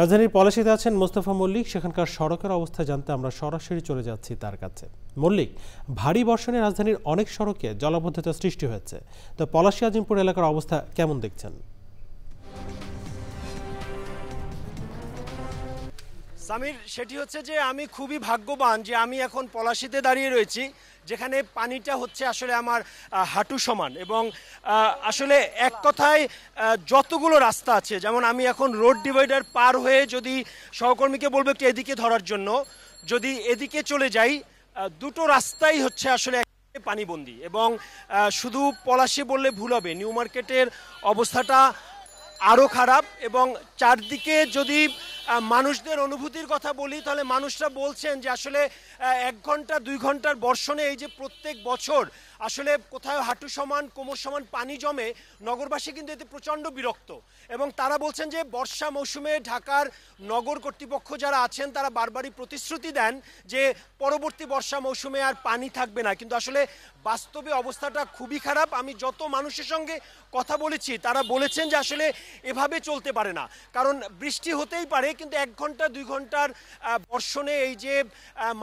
রাজধানীর পলাশিতে আছেন মোস্তফা মল্লিক সেখানকার সড়কের অবস্থা জানতে আমরা সরাসরি চলে যাচ্ছি তার কাছে মল্লিক ভারী বর্ষণে রাজধানীর অনেক সড়কে জলাবদ্ধতা সৃষ্টি হয়েছে তো পলাশি আজিমপুর এলাকার অবস্থা কেমন দেখছেন সামির সেটি হচ্ছে যে আমি খুবই ভাগ্যবান যে আমি এখন পলাশিতে দাঁড়িয়ে রয়েছি যেখানে পানিটা হচ্ছে আসলে আমার হাঁটু সমান এবং আসলে এক কথায় যতগুলো রাস্তা আছে যেমন আমি এখন রোড ডিভাইডার পার হয়ে যদি সহকর্মীকে বলবো একটু এদিকে ধরার জন্য যদি এদিকে চলে যাই দুটো রাস্তাই হচ্ছে আসলে পানিবন্দি এবং শুধু পলাশি বললে ভুল হবে নিউ মার্কেটের অবস্থাটা আরও খারাপ এবং চারদিকে যদি মানুষদের অনুভূতির কথা বলি তাহলে মানুষরা বলছেন যে আসলে এক ঘন্টা দুই ঘন্টার বর্ষণে এই যে প্রত্যেক বছর আসলে কোথায় হাঁটু সমান কোমর সমান পানি জমে নগরবাসী কিন্তু এতে প্রচণ্ড বিরক্ত এবং তারা বলছেন যে বর্ষা মৌসুমে ঢাকার নগর কর্তৃপক্ষ যারা আছেন তারা বারবারই প্রতিশ্রুতি দেন যে পরবর্তী বর্ষা মৌসুমে আর পানি থাকবে না কিন্তু আসলে বাস্তবে অবস্থাটা খুবই খারাপ আমি যত মানুষের সঙ্গে কথা বলেছি তারা বলেছেন যে আসলে এভাবে চলতে পারে না কারণ বৃষ্টি হতেই পারে কিন্তু এক ঘন্টা দুই ঘন্টার বর্ষণে এই যে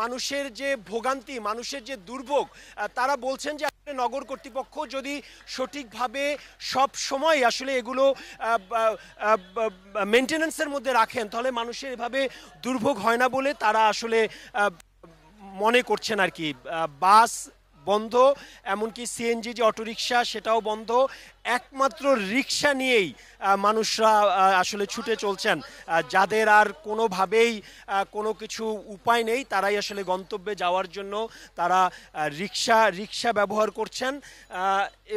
মানুষের যে ভোগান্তি মানুষের যে দুর্ভোগ তারা বলছেন যে নগর কর্তৃপক্ষ যদি সঠিকভাবে সব সময় আসলে এগুলো মেনটেন্যান্সের মধ্যে রাখেন তাহলে মানুষের এভাবে দুর্ভোগ হয় না বলে তারা আসলে মনে করছেন আর কি বাস বন্ধ এমনকি সিএনজি যে অটোরিকশা সেটাও বন্ধ একমাত্র রিক্সা নিয়েই মানুষরা আসলে ছুটে চলছেন যাদের আর কোনোভাবেই কোনো কিছু উপায় নেই তারাই আসলে গন্তব্যে যাওয়ার জন্য তারা রিক্সা রিক্সা ব্যবহার করছেন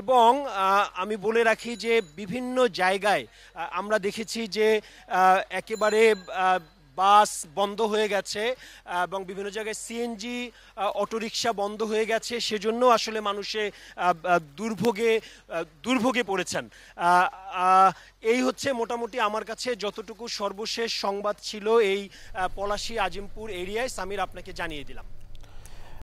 এবং আমি বলে রাখি যে বিভিন্ন জায়গায় আমরা দেখেছি যে একেবারে বাস বন্ধ হয়ে গেছে এবং বিভিন্ন জায়গায় সিএনজি অটোরিকশা বন্ধ হয়ে গেছে সেজন্য আসলে মানুষে দুর্ভোগে দুর্ভোগে পড়েছেন এই হচ্ছে মোটামুটি আমার কাছে যতটুকু সর্বশেষ সংবাদ ছিল এই পলাশি আজিমপুর এরিয়ায় সামির আপনাকে জানিয়ে দিলাম